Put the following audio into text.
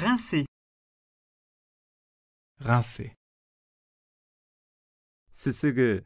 Rincer. Rincer. C'est ce que...